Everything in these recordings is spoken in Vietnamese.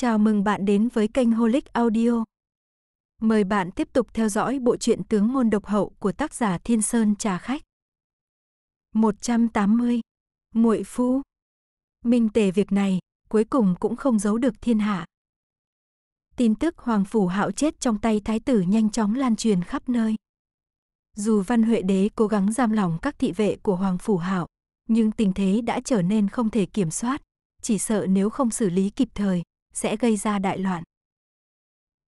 Chào mừng bạn đến với kênh Holic Audio. Mời bạn tiếp tục theo dõi bộ truyện Tướng môn độc hậu của tác giả Thiên Sơn Trà Khách. 180. Muội phu. Minh tề việc này, cuối cùng cũng không giấu được thiên hạ. Tin tức Hoàng Phủ Hạo chết trong tay Thái tử nhanh chóng lan truyền khắp nơi. Dù Văn Huệ Đế cố gắng giam lỏng các thị vệ của Hoàng Phủ Hạo, nhưng tình thế đã trở nên không thể kiểm soát, chỉ sợ nếu không xử lý kịp thời, sẽ gây ra đại loạn.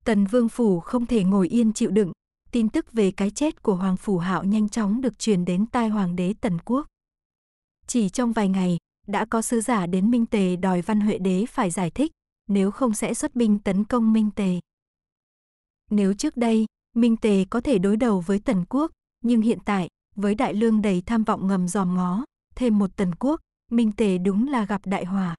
Tần Vương Phủ không thể ngồi yên chịu đựng, tin tức về cái chết của Hoàng Phủ Hạo nhanh chóng được truyền đến tai Hoàng đế Tần Quốc. Chỉ trong vài ngày, đã có sứ giả đến Minh Tề đòi Văn Huệ Đế phải giải thích, nếu không sẽ xuất binh tấn công Minh Tề. Nếu trước đây, Minh Tề có thể đối đầu với Tần Quốc, nhưng hiện tại, với đại lương đầy tham vọng ngầm dòm ngó, thêm một Tần Quốc, Minh Tề đúng là gặp đại hòa.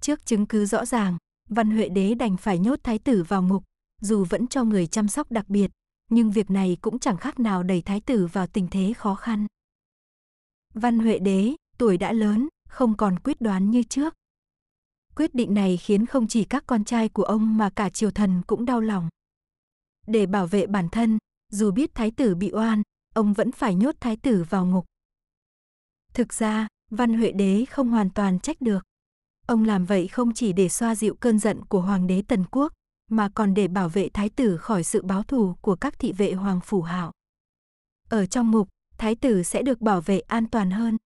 Trước chứng cứ rõ ràng, Văn Huệ Đế đành phải nhốt thái tử vào ngục, dù vẫn cho người chăm sóc đặc biệt, nhưng việc này cũng chẳng khác nào đẩy thái tử vào tình thế khó khăn. Văn Huệ Đế, tuổi đã lớn, không còn quyết đoán như trước. Quyết định này khiến không chỉ các con trai của ông mà cả triều thần cũng đau lòng. Để bảo vệ bản thân, dù biết thái tử bị oan, ông vẫn phải nhốt thái tử vào ngục. Thực ra, Văn Huệ Đế không hoàn toàn trách được. Ông làm vậy không chỉ để xoa dịu cơn giận của hoàng đế Tần Quốc, mà còn để bảo vệ thái tử khỏi sự báo thù của các thị vệ hoàng phủ hạo. Ở trong ngục, thái tử sẽ được bảo vệ an toàn hơn.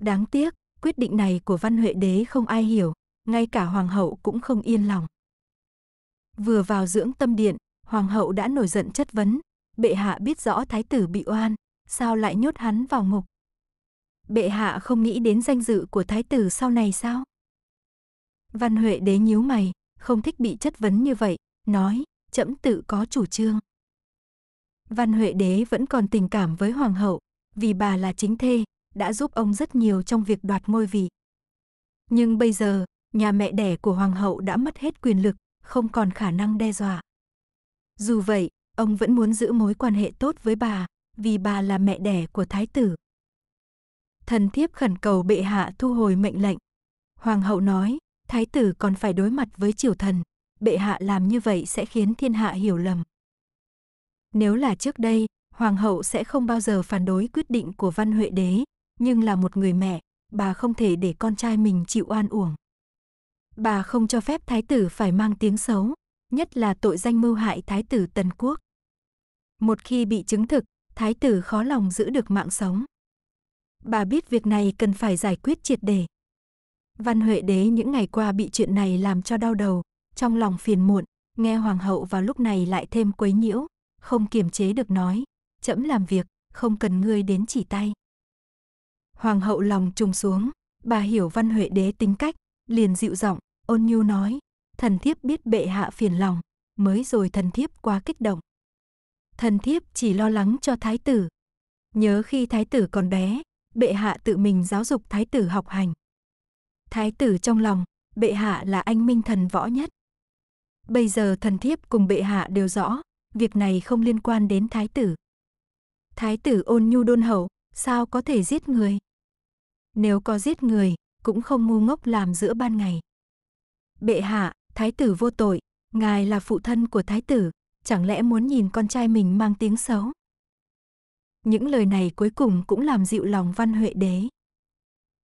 Đáng tiếc, quyết định này của Văn Huệ đế không ai hiểu, ngay cả hoàng hậu cũng không yên lòng. Vừa vào dưỡng tâm điện, hoàng hậu đã nổi giận chất vấn, bệ hạ biết rõ thái tử bị oan, sao lại nhốt hắn vào ngục? bệ hạ không nghĩ đến danh dự của thái tử sau này sao? Văn Huệ đế nhíu mày, không thích bị chất vấn như vậy, nói, trẫm tự có chủ trương. Văn Huệ đế vẫn còn tình cảm với hoàng hậu, vì bà là chính thê, đã giúp ông rất nhiều trong việc đoạt ngôi vị. Nhưng bây giờ, nhà mẹ đẻ của hoàng hậu đã mất hết quyền lực, không còn khả năng đe dọa. Dù vậy, ông vẫn muốn giữ mối quan hệ tốt với bà, vì bà là mẹ đẻ của thái tử thần thiếp khẩn cầu bệ hạ thu hồi mệnh lệnh. Hoàng hậu nói, thái tử còn phải đối mặt với triều thần, bệ hạ làm như vậy sẽ khiến thiên hạ hiểu lầm. Nếu là trước đây, hoàng hậu sẽ không bao giờ phản đối quyết định của văn huệ đế, nhưng là một người mẹ, bà không thể để con trai mình chịu oan uổng. Bà không cho phép thái tử phải mang tiếng xấu, nhất là tội danh mưu hại thái tử Tần Quốc. Một khi bị chứng thực, thái tử khó lòng giữ được mạng sống. Bà biết việc này cần phải giải quyết triệt để. Văn Huệ Đế những ngày qua bị chuyện này làm cho đau đầu, trong lòng phiền muộn, nghe hoàng hậu vào lúc này lại thêm quấy nhiễu, không kiềm chế được nói, chậm làm việc, không cần ngươi đến chỉ tay. Hoàng hậu lòng trùng xuống, bà hiểu Văn Huệ Đế tính cách, liền dịu giọng, ôn nhu nói, thần thiếp biết bệ hạ phiền lòng, mới rồi thần thiếp quá kích động. Thần thiếp chỉ lo lắng cho thái tử. Nhớ khi thái tử còn bé, bệ hạ tự mình giáo dục thái tử học hành. Thái tử trong lòng, bệ hạ là anh minh thần võ nhất. Bây giờ thần thiếp cùng bệ hạ đều rõ, việc này không liên quan đến thái tử. Thái tử ôn nhu đôn hậu, sao có thể giết người? Nếu có giết người, cũng không ngu ngốc làm giữa ban ngày. Bệ hạ, thái tử vô tội, ngài là phụ thân của thái tử, chẳng lẽ muốn nhìn con trai mình mang tiếng xấu? Những lời này cuối cùng cũng làm dịu lòng Văn Huệ đế.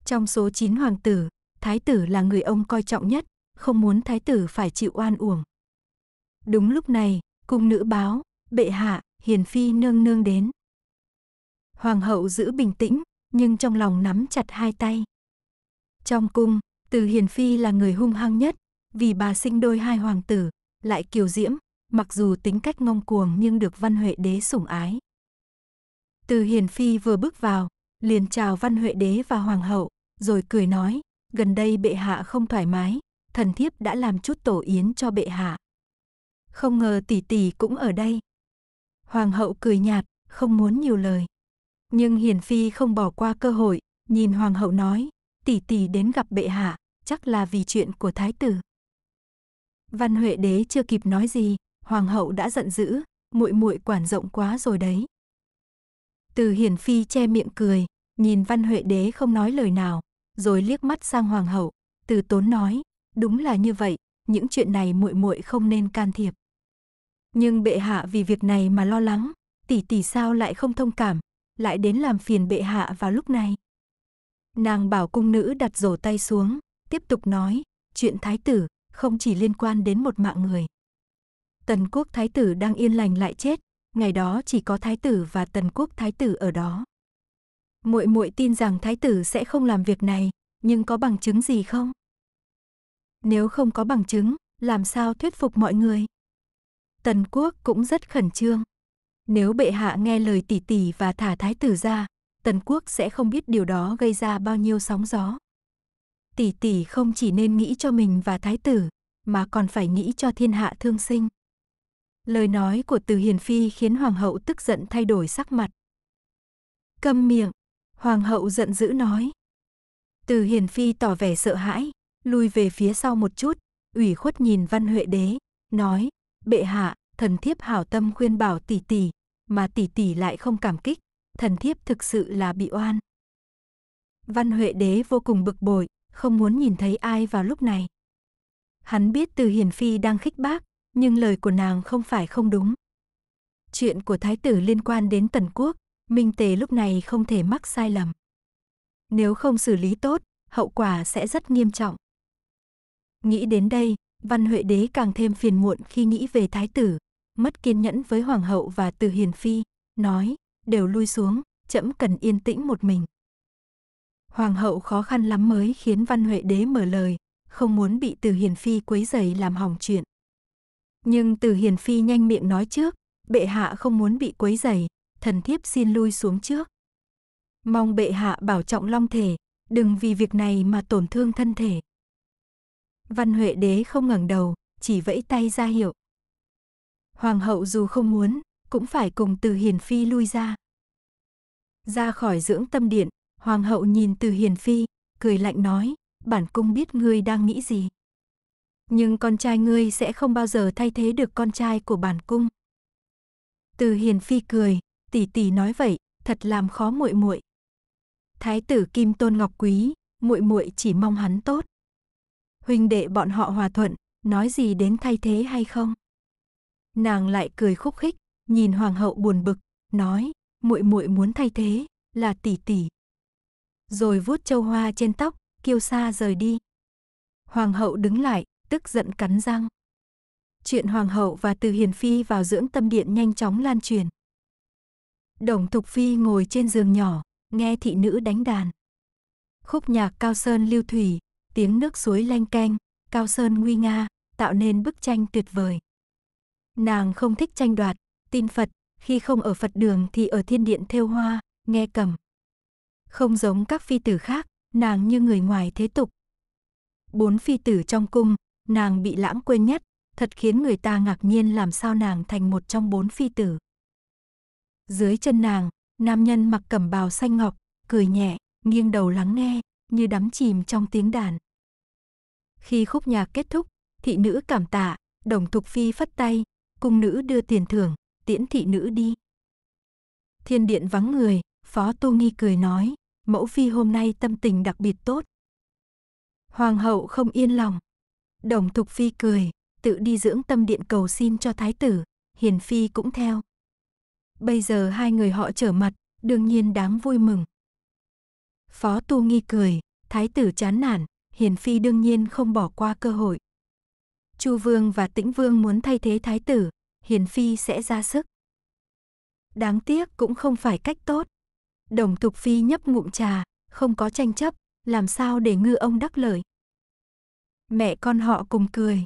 Trong số 9 hoàng tử, thái tử là người ông coi trọng nhất, không muốn thái tử phải chịu oan uổng. Đúng lúc này, cung nữ báo, bệ hạ, hiền phi nương nương đến. Hoàng hậu giữ bình tĩnh, nhưng trong lòng nắm chặt hai tay. Trong cung, từ hiền phi là người hung hăng nhất, vì bà sinh đôi hai hoàng tử, lại kiều diễm, mặc dù tính cách ngông cuồng nhưng được văn huệ đế sủng ái. Từ Hiền Phi vừa bước vào, liền chào Văn Huệ Đế và Hoàng hậu, rồi cười nói, gần đây bệ hạ không thoải mái, thần thiếp đã làm chút tổ yến cho bệ hạ. Không ngờ tỷ tỷ cũng ở đây. Hoàng hậu cười nhạt, không muốn nhiều lời. Nhưng Hiền Phi không bỏ qua cơ hội, nhìn Hoàng hậu nói, tỷ tỷ đến gặp bệ hạ, chắc là vì chuyện của thái tử. Văn Huệ Đế chưa kịp nói gì, Hoàng hậu đã giận dữ, muội muội quản rộng quá rồi đấy. Từ Hiển Phi che miệng cười, nhìn Văn Huệ Đế không nói lời nào, rồi liếc mắt sang Hoàng hậu, từ tốn nói, đúng là như vậy, những chuyện này muội muội không nên can thiệp. Nhưng bệ hạ vì việc này mà lo lắng, tỷ tỷ sao lại không thông cảm, lại đến làm phiền bệ hạ vào lúc này. Nàng bảo cung nữ đặt rổ tay xuống, tiếp tục nói, chuyện thái tử không chỉ liên quan đến một mạng người. Tần quốc thái tử đang yên lành lại chết, ngày đó chỉ có thái tử và tần quốc thái tử ở đó. Muội muội tin rằng thái tử sẽ không làm việc này, nhưng có bằng chứng gì không? Nếu không có bằng chứng, làm sao thuyết phục mọi người? Tần quốc cũng rất khẩn trương. Nếu bệ hạ nghe lời tỷ tỷ và thả thái tử ra, tần quốc sẽ không biết điều đó gây ra bao nhiêu sóng gió. Tỷ tỷ không chỉ nên nghĩ cho mình và thái tử, mà còn phải nghĩ cho thiên hạ thương sinh. Lời nói của Từ Hiền Phi khiến hoàng hậu tức giận thay đổi sắc mặt. Câm miệng, hoàng hậu giận dữ nói. Từ Hiền Phi tỏ vẻ sợ hãi, lui về phía sau một chút, ủy khuất nhìn Văn Huệ đế, nói: "Bệ hạ, thần thiếp hảo tâm khuyên bảo tỷ tỷ, mà tỷ tỷ lại không cảm kích, thần thiếp thực sự là bị oan." Văn Huệ đế vô cùng bực bội, không muốn nhìn thấy ai vào lúc này. Hắn biết Từ Hiền Phi đang khích bác, nhưng lời của nàng không phải không đúng. Chuyện của thái tử liên quan đến tần quốc, Minh Tề lúc này không thể mắc sai lầm. Nếu không xử lý tốt, hậu quả sẽ rất nghiêm trọng. Nghĩ đến đây, Văn Huệ Đế càng thêm phiền muộn khi nghĩ về thái tử, mất kiên nhẫn với hoàng hậu và Từ Hiền phi, nói: "Đều lui xuống, trẫm cần yên tĩnh một mình." Hoàng hậu khó khăn lắm mới khiến Văn Huệ Đế mở lời, không muốn bị Từ Hiền phi quấy rầy làm hỏng chuyện. Nhưng từ hiền phi nhanh miệng nói trước, bệ hạ không muốn bị quấy rầy, thần thiếp xin lui xuống trước. Mong bệ hạ bảo trọng long thể, đừng vì việc này mà tổn thương thân thể. Văn Huệ đế không ngẩng đầu, chỉ vẫy tay ra hiệu. Hoàng hậu dù không muốn, cũng phải cùng Từ Hiền Phi lui ra. Ra khỏi dưỡng tâm điện, Hoàng hậu nhìn Từ Hiền Phi, cười lạnh nói, bản cung biết ngươi đang nghĩ gì nhưng con trai ngươi sẽ không bao giờ thay thế được con trai của bản cung. Từ Hiền phi cười, tỷ tỷ nói vậy, thật làm khó muội muội. Thái tử Kim Tôn Ngọc Quý, muội muội chỉ mong hắn tốt. Huynh đệ bọn họ hòa thuận, nói gì đến thay thế hay không? Nàng lại cười khúc khích, nhìn hoàng hậu buồn bực, nói, muội muội muốn thay thế là tỷ tỷ. Rồi vuốt châu hoa trên tóc, kiêu xa rời đi. Hoàng hậu đứng lại, tức giận cắn răng. Chuyện Hoàng hậu và Từ Hiền Phi vào dưỡng tâm điện nhanh chóng lan truyền. Đồng Thục Phi ngồi trên giường nhỏ, nghe thị nữ đánh đàn. Khúc nhạc cao sơn lưu thủy, tiếng nước suối lanh canh, cao sơn nguy nga, tạo nên bức tranh tuyệt vời. Nàng không thích tranh đoạt, tin Phật, khi không ở Phật đường thì ở thiên điện thêu hoa, nghe cầm. Không giống các phi tử khác, nàng như người ngoài thế tục. Bốn phi tử trong cung, nàng bị lãng quên nhất, thật khiến người ta ngạc nhiên làm sao nàng thành một trong bốn phi tử. Dưới chân nàng, nam nhân mặc cẩm bào xanh ngọc, cười nhẹ, nghiêng đầu lắng nghe, như đắm chìm trong tiếng đàn. Khi khúc nhạc kết thúc, thị nữ cảm tạ, đồng thục phi phất tay, cung nữ đưa tiền thưởng, tiễn thị nữ đi. Thiên điện vắng người, Phó Tu Nghi cười nói, mẫu phi hôm nay tâm tình đặc biệt tốt. Hoàng hậu không yên lòng, Đồng Thục Phi cười, tự đi dưỡng tâm điện cầu xin cho thái tử, Hiền Phi cũng theo. Bây giờ hai người họ trở mặt, đương nhiên đáng vui mừng. Phó Tu Nghi cười, thái tử chán nản, Hiền Phi đương nhiên không bỏ qua cơ hội. Chu Vương và Tĩnh Vương muốn thay thế thái tử, Hiền Phi sẽ ra sức. Đáng tiếc cũng không phải cách tốt. Đồng Thục Phi nhấp ngụm trà, không có tranh chấp, làm sao để ngư ông đắc lợi. Mẹ con họ cùng cười.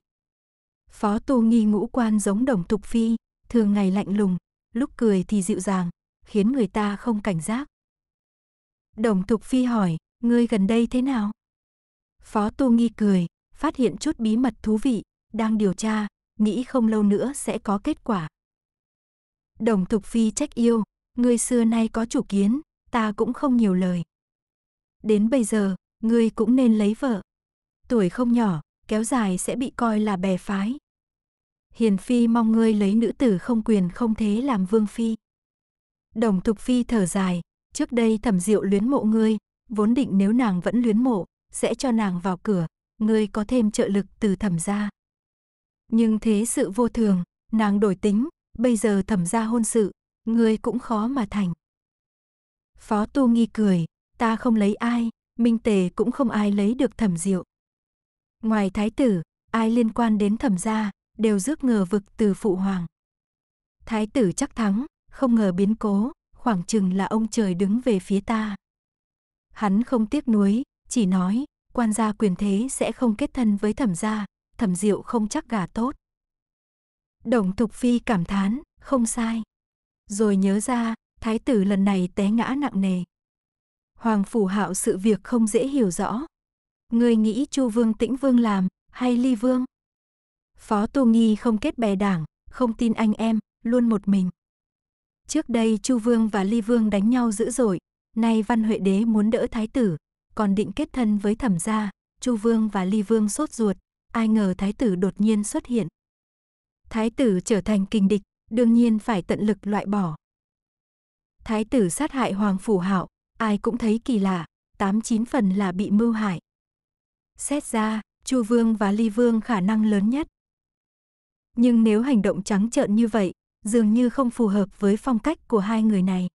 Phó tu nghi ngũ quan giống đồng tục phi, thường ngày lạnh lùng, lúc cười thì dịu dàng, khiến người ta không cảnh giác. Đồng tục phi hỏi, ngươi gần đây thế nào? Phó tu nghi cười, phát hiện chút bí mật thú vị, đang điều tra, nghĩ không lâu nữa sẽ có kết quả. Đồng tục phi trách yêu, ngươi xưa nay có chủ kiến, ta cũng không nhiều lời. Đến bây giờ, ngươi cũng nên lấy vợ tuổi không nhỏ, kéo dài sẽ bị coi là bè phái. Hiền Phi mong ngươi lấy nữ tử không quyền không thế làm vương phi. Đồng Thục Phi thở dài, trước đây thẩm diệu luyến mộ ngươi, vốn định nếu nàng vẫn luyến mộ, sẽ cho nàng vào cửa, ngươi có thêm trợ lực từ thẩm gia. Nhưng thế sự vô thường, nàng đổi tính, bây giờ thẩm gia hôn sự, ngươi cũng khó mà thành. Phó Tu Nghi cười, ta không lấy ai, Minh Tề cũng không ai lấy được thẩm diệu. Ngoài thái tử, ai liên quan đến thẩm gia, đều rước ngờ vực từ phụ hoàng. Thái tử chắc thắng, không ngờ biến cố, khoảng chừng là ông trời đứng về phía ta. Hắn không tiếc nuối, chỉ nói, quan gia quyền thế sẽ không kết thân với thẩm gia, thẩm diệu không chắc gà tốt. Đồng Thục Phi cảm thán, không sai. Rồi nhớ ra, thái tử lần này té ngã nặng nề. Hoàng phủ hạo sự việc không dễ hiểu rõ, Người nghĩ Chu Vương Tĩnh Vương làm, hay Ly Vương? Phó Tô Nghi không kết bè đảng, không tin anh em, luôn một mình. Trước đây Chu Vương và Ly Vương đánh nhau dữ dội, nay Văn Huệ Đế muốn đỡ Thái Tử, còn định kết thân với thẩm gia, Chu Vương và Ly Vương sốt ruột, ai ngờ Thái Tử đột nhiên xuất hiện. Thái Tử trở thành kình địch, đương nhiên phải tận lực loại bỏ. Thái Tử sát hại Hoàng Phủ Hạo, ai cũng thấy kỳ lạ, tám chín phần là bị mưu hại. Xét ra, Chu Vương và Ly Vương khả năng lớn nhất. Nhưng nếu hành động trắng trợn như vậy, dường như không phù hợp với phong cách của hai người này.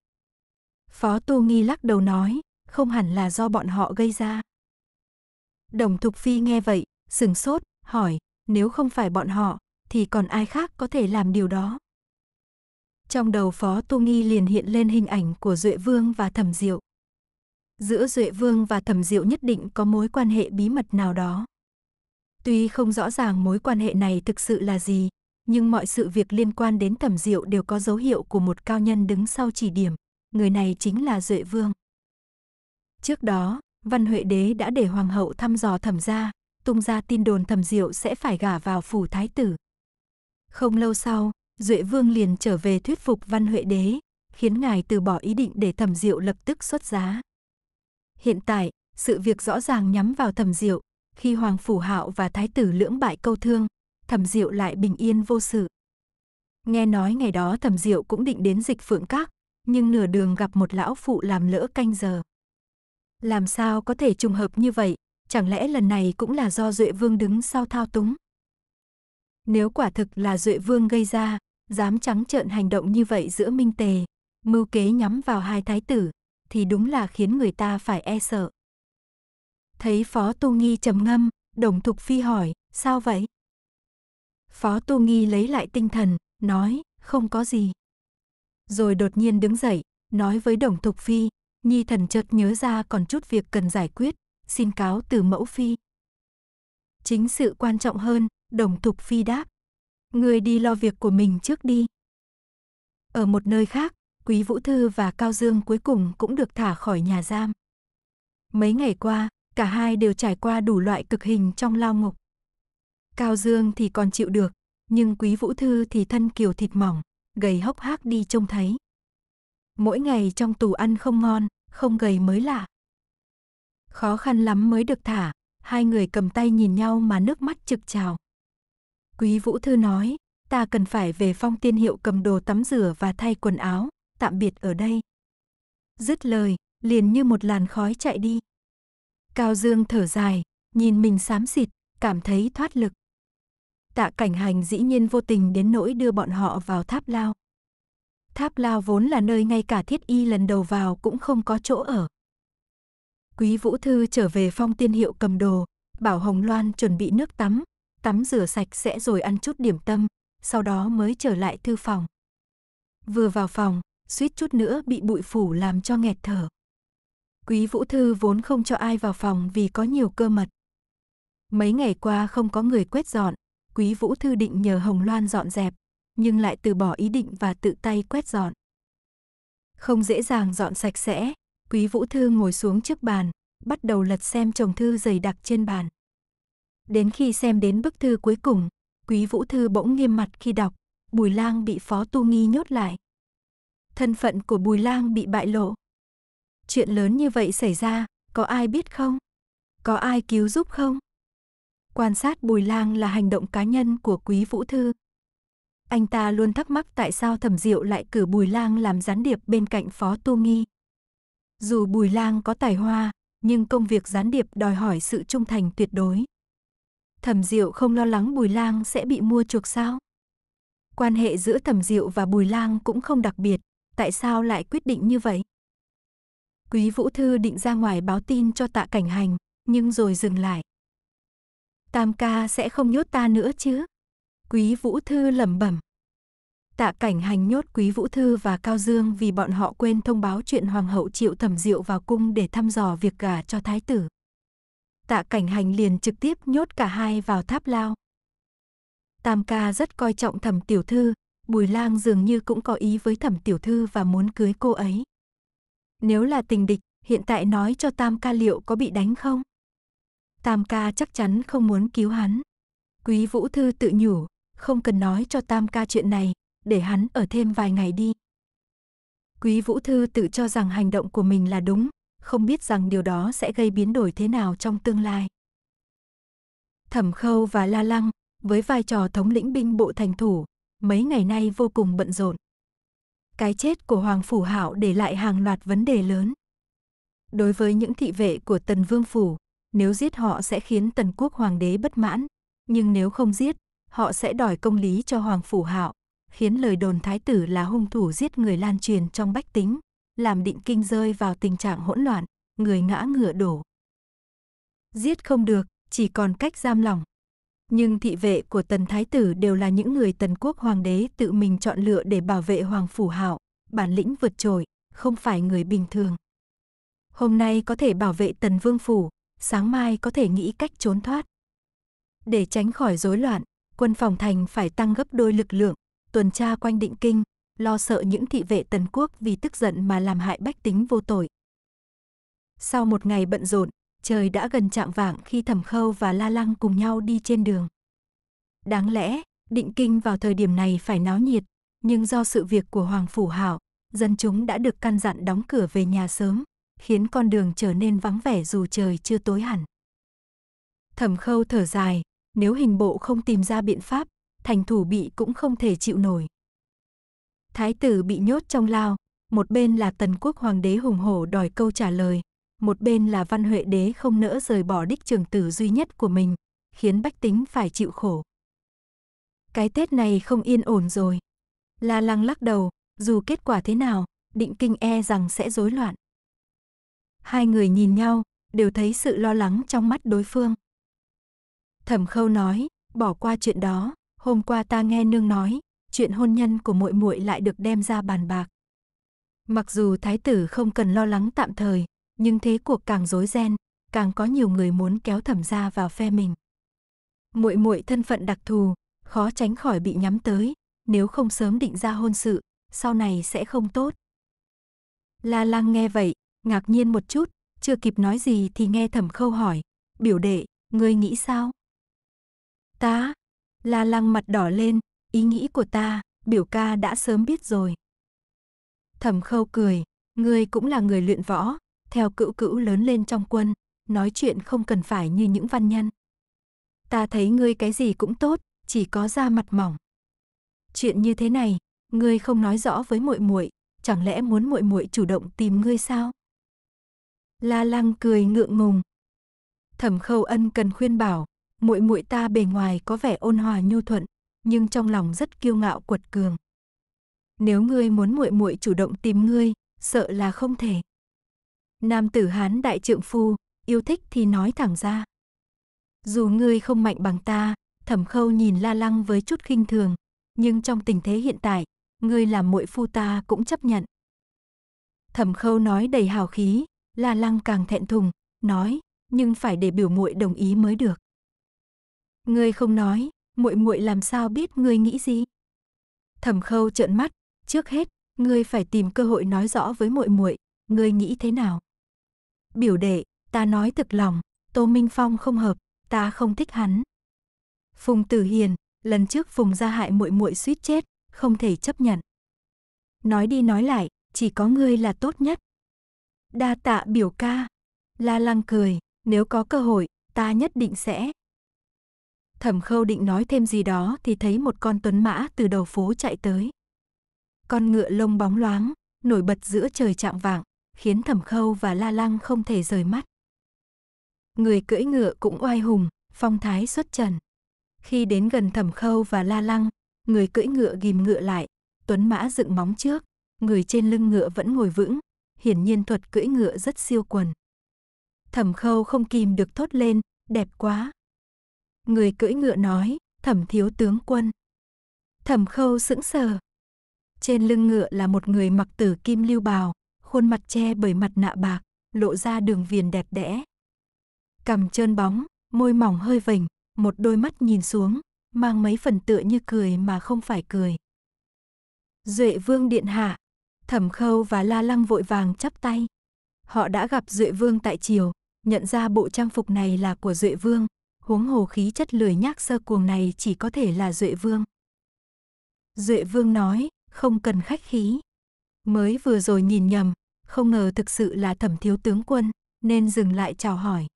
Phó Tu Nghi lắc đầu nói, không hẳn là do bọn họ gây ra. Đồng Thục Phi nghe vậy, sừng sốt, hỏi, nếu không phải bọn họ, thì còn ai khác có thể làm điều đó? Trong đầu Phó Tu Nghi liền hiện lên hình ảnh của Duệ Vương và Thẩm Diệu giữa Duệ Vương và Thẩm Diệu nhất định có mối quan hệ bí mật nào đó. Tuy không rõ ràng mối quan hệ này thực sự là gì, nhưng mọi sự việc liên quan đến Thẩm Diệu đều có dấu hiệu của một cao nhân đứng sau chỉ điểm, người này chính là Duệ Vương. Trước đó, Văn Huệ Đế đã để Hoàng hậu thăm dò Thẩm gia, tung ra tin đồn Thẩm Diệu sẽ phải gả vào phủ thái tử. Không lâu sau, Duệ Vương liền trở về thuyết phục Văn Huệ Đế, khiến ngài từ bỏ ý định để Thẩm Diệu lập tức xuất giá. Hiện tại, sự việc rõ ràng nhắm vào thẩm diệu, khi Hoàng Phủ Hạo và Thái tử lưỡng bại câu thương, thẩm diệu lại bình yên vô sự. Nghe nói ngày đó thẩm diệu cũng định đến dịch phượng các, nhưng nửa đường gặp một lão phụ làm lỡ canh giờ. Làm sao có thể trùng hợp như vậy, chẳng lẽ lần này cũng là do Duệ Vương đứng sau thao túng? Nếu quả thực là Duệ Vương gây ra, dám trắng trợn hành động như vậy giữa Minh Tề, mưu kế nhắm vào hai thái tử, thì đúng là khiến người ta phải e sợ. Thấy Phó Tu Nghi trầm ngâm, Đồng Thục Phi hỏi, sao vậy? Phó Tu Nghi lấy lại tinh thần, nói, không có gì. Rồi đột nhiên đứng dậy, nói với Đồng Thục Phi, Nhi thần chợt nhớ ra còn chút việc cần giải quyết, xin cáo từ mẫu Phi. Chính sự quan trọng hơn, Đồng Thục Phi đáp. Người đi lo việc của mình trước đi. Ở một nơi khác, Quý Vũ Thư và Cao Dương cuối cùng cũng được thả khỏi nhà giam. Mấy ngày qua, cả hai đều trải qua đủ loại cực hình trong lao ngục. Cao Dương thì còn chịu được, nhưng Quý Vũ Thư thì thân kiều thịt mỏng, gầy hốc hác đi trông thấy. Mỗi ngày trong tù ăn không ngon, không gầy mới lạ. Khó khăn lắm mới được thả, hai người cầm tay nhìn nhau mà nước mắt trực trào. Quý Vũ Thư nói, ta cần phải về phong tiên hiệu cầm đồ tắm rửa và thay quần áo, tạm biệt ở đây. Dứt lời, liền như một làn khói chạy đi. Cao Dương thở dài, nhìn mình xám xịt, cảm thấy thoát lực. Tạ cảnh hành dĩ nhiên vô tình đến nỗi đưa bọn họ vào tháp lao. Tháp lao vốn là nơi ngay cả thiết y lần đầu vào cũng không có chỗ ở. Quý Vũ Thư trở về phong tiên hiệu cầm đồ, bảo Hồng Loan chuẩn bị nước tắm, tắm rửa sạch sẽ rồi ăn chút điểm tâm, sau đó mới trở lại thư phòng. Vừa vào phòng, suýt chút nữa bị bụi phủ làm cho nghẹt thở. Quý Vũ Thư vốn không cho ai vào phòng vì có nhiều cơ mật. Mấy ngày qua không có người quét dọn, Quý Vũ Thư định nhờ Hồng Loan dọn dẹp, nhưng lại từ bỏ ý định và tự tay quét dọn. Không dễ dàng dọn sạch sẽ, Quý Vũ Thư ngồi xuống trước bàn, bắt đầu lật xem chồng thư dày đặc trên bàn. Đến khi xem đến bức thư cuối cùng, Quý Vũ Thư bỗng nghiêm mặt khi đọc, Bùi Lang bị Phó Tu Nghi nhốt lại, thân phận của Bùi Lang bị bại lộ. Chuyện lớn như vậy xảy ra, có ai biết không? Có ai cứu giúp không? Quan sát Bùi Lang là hành động cá nhân của Quý Vũ Thư. Anh ta luôn thắc mắc tại sao Thẩm Diệu lại cử Bùi Lang làm gián điệp bên cạnh Phó Tu Nghi. Dù Bùi Lang có tài hoa, nhưng công việc gián điệp đòi hỏi sự trung thành tuyệt đối. Thẩm Diệu không lo lắng Bùi Lang sẽ bị mua chuộc sao? Quan hệ giữa Thẩm Diệu và Bùi Lang cũng không đặc biệt, tại sao lại quyết định như vậy? Quý Vũ Thư định ra ngoài báo tin cho tạ cảnh hành, nhưng rồi dừng lại. Tam ca sẽ không nhốt ta nữa chứ? Quý Vũ Thư lẩm bẩm. Tạ cảnh hành nhốt Quý Vũ Thư và Cao Dương vì bọn họ quên thông báo chuyện Hoàng hậu triệu thẩm diệu vào cung để thăm dò việc gả cho thái tử. Tạ cảnh hành liền trực tiếp nhốt cả hai vào tháp lao. Tam ca rất coi trọng thẩm tiểu thư, Bùi lang dường như cũng có ý với thẩm tiểu thư và muốn cưới cô ấy. Nếu là tình địch, hiện tại nói cho tam ca liệu có bị đánh không? Tam ca chắc chắn không muốn cứu hắn. Quý vũ thư tự nhủ, không cần nói cho tam ca chuyện này, để hắn ở thêm vài ngày đi. Quý vũ thư tự cho rằng hành động của mình là đúng, không biết rằng điều đó sẽ gây biến đổi thế nào trong tương lai. Thẩm Khâu và La Lăng, với vai trò thống lĩnh binh bộ thành thủ, mấy ngày nay vô cùng bận rộn. Cái chết của Hoàng Phủ Hạo để lại hàng loạt vấn đề lớn. Đối với những thị vệ của Tần Vương Phủ, nếu giết họ sẽ khiến Tần Quốc Hoàng đế bất mãn, nhưng nếu không giết, họ sẽ đòi công lý cho Hoàng Phủ Hạo, khiến lời đồn thái tử là hung thủ giết người lan truyền trong bách tính, làm định kinh rơi vào tình trạng hỗn loạn, người ngã ngựa đổ. Giết không được, chỉ còn cách giam lỏng nhưng thị vệ của tần thái tử đều là những người tần quốc hoàng đế tự mình chọn lựa để bảo vệ hoàng phủ hạo bản lĩnh vượt trội không phải người bình thường hôm nay có thể bảo vệ tần vương phủ sáng mai có thể nghĩ cách trốn thoát để tránh khỏi rối loạn quân phòng thành phải tăng gấp đôi lực lượng tuần tra quanh định kinh lo sợ những thị vệ tần quốc vì tức giận mà làm hại bách tính vô tội sau một ngày bận rộn trời đã gần trạng vạng khi thẩm khâu và la lăng cùng nhau đi trên đường. Đáng lẽ, định kinh vào thời điểm này phải náo nhiệt, nhưng do sự việc của Hoàng Phủ hạo, dân chúng đã được căn dặn đóng cửa về nhà sớm, khiến con đường trở nên vắng vẻ dù trời chưa tối hẳn. Thẩm khâu thở dài, nếu hình bộ không tìm ra biện pháp, thành thủ bị cũng không thể chịu nổi. Thái tử bị nhốt trong lao, một bên là tần quốc hoàng đế hùng hổ đòi câu trả lời, một bên là Văn Huệ Đế không nỡ rời bỏ đích trường tử duy nhất của mình, khiến bách tính phải chịu khổ. Cái Tết này không yên ổn rồi. La Lăng lắc đầu, dù kết quả thế nào, định kinh e rằng sẽ rối loạn. Hai người nhìn nhau, đều thấy sự lo lắng trong mắt đối phương. Thẩm Khâu nói, bỏ qua chuyện đó, hôm qua ta nghe nương nói, chuyện hôn nhân của muội muội lại được đem ra bàn bạc. Mặc dù thái tử không cần lo lắng tạm thời, nhưng thế cuộc càng rối ren, càng có nhiều người muốn kéo thẩm gia vào phe mình. Muội muội thân phận đặc thù, khó tránh khỏi bị nhắm tới, nếu không sớm định ra hôn sự, sau này sẽ không tốt. La Lăng nghe vậy, ngạc nhiên một chút, chưa kịp nói gì thì nghe Thẩm Khâu hỏi, "Biểu đệ, ngươi nghĩ sao?" "Ta?" La Lăng mặt đỏ lên, "Ý nghĩ của ta, biểu ca đã sớm biết rồi." Thẩm Khâu cười, "Ngươi cũng là người luyện võ, theo cựu cữu lớn lên trong quân, nói chuyện không cần phải như những văn nhân. Ta thấy ngươi cái gì cũng tốt, chỉ có da mặt mỏng. Chuyện như thế này, ngươi không nói rõ với muội muội, chẳng lẽ muốn muội muội chủ động tìm ngươi sao? La Lăng cười ngượng ngùng. Thẩm Khâu Ân cần khuyên bảo, muội muội ta bề ngoài có vẻ ôn hòa nhu thuận, nhưng trong lòng rất kiêu ngạo quật cường. Nếu ngươi muốn muội muội chủ động tìm ngươi, sợ là không thể. Nam tử Hán đại trượng phu, yêu thích thì nói thẳng ra. Dù ngươi không mạnh bằng ta, thẩm khâu nhìn la lăng với chút khinh thường, nhưng trong tình thế hiện tại, ngươi làm muội phu ta cũng chấp nhận. Thẩm khâu nói đầy hào khí, la lăng càng thẹn thùng, nói, nhưng phải để biểu muội đồng ý mới được. Ngươi không nói, muội muội làm sao biết ngươi nghĩ gì? Thẩm khâu trợn mắt, trước hết, ngươi phải tìm cơ hội nói rõ với muội muội, ngươi nghĩ thế nào? Biểu đệ, ta nói thực lòng, Tô Minh Phong không hợp, ta không thích hắn. Phùng Tử Hiền, lần trước Phùng gia hại muội muội suýt chết, không thể chấp nhận. Nói đi nói lại, chỉ có ngươi là tốt nhất. Đa tạ biểu ca. La Lăng cười, nếu có cơ hội, ta nhất định sẽ. Thẩm Khâu định nói thêm gì đó thì thấy một con tuấn mã từ đầu phố chạy tới. Con ngựa lông bóng loáng, nổi bật giữa trời chạm vạng khiến thẩm khâu và la lăng không thể rời mắt. Người cưỡi ngựa cũng oai hùng, phong thái xuất trần. Khi đến gần thẩm khâu và la lăng, người cưỡi ngựa ghim ngựa lại, tuấn mã dựng móng trước, người trên lưng ngựa vẫn ngồi vững, hiển nhiên thuật cưỡi ngựa rất siêu quần. Thẩm khâu không kìm được thốt lên, đẹp quá. Người cưỡi ngựa nói, thẩm thiếu tướng quân. Thẩm khâu sững sờ. Trên lưng ngựa là một người mặc tử kim lưu bào, khuôn mặt che bởi mặt nạ bạc, lộ ra đường viền đẹp đẽ. cầm trơn bóng, môi mỏng hơi vểnh, một đôi mắt nhìn xuống, mang mấy phần tựa như cười mà không phải cười. Duệ Vương điện hạ, Thẩm Khâu và La Lăng vội vàng chắp tay. Họ đã gặp Duệ Vương tại triều, nhận ra bộ trang phục này là của Duệ Vương, huống hồ khí chất lười nhác sơ cuồng này chỉ có thể là Duệ Vương. Duệ Vương nói, không cần khách khí. Mới vừa rồi nhìn nhầm, không ngờ thực sự là thẩm thiếu tướng quân, nên dừng lại chào hỏi.